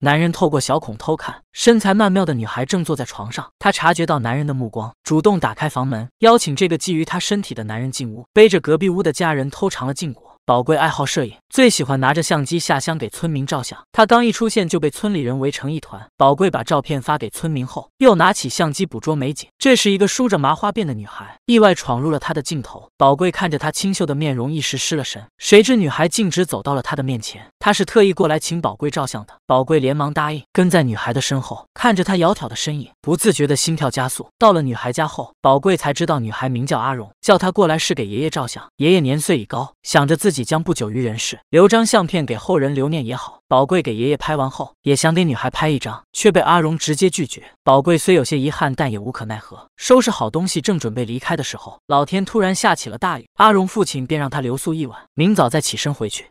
男人透过小孔偷看，身材曼妙的女孩正坐在床上。她察觉到男人的目光，主动打开房门，邀请这个觊觎她身体的男人进屋，背着隔壁屋的家人偷尝了禁果。宝贵爱好摄影，最喜欢拿着相机下乡给村民照相。他刚一出现就被村里人围成一团。宝贵把照片发给村民后，又拿起相机捕捉美景。这是一个梳着麻花辫的女孩，意外闯入了他的镜头。宝贵看着她清秀的面容，一时失了神。谁知女孩径直走到了他的面前，她是特意过来请宝贵照相的。宝贵连忙答应，跟在女孩的身后，看着她窈窕的身影，不自觉的心跳加速。到了女孩家后，宝贵才知道女孩名叫阿荣，叫她过来是给爷爷照相。爷爷年岁已高，想着自己。己将不久于人世，留张相片给后人留念也好。宝贵给爷爷拍完后，也想给女孩拍一张，却被阿荣直接拒绝。宝贵虽有些遗憾，但也无可奈何。收拾好东西，正准备离开的时候，老天突然下起了大雨，阿荣父亲便让他留宿一晚，明早再起身回去。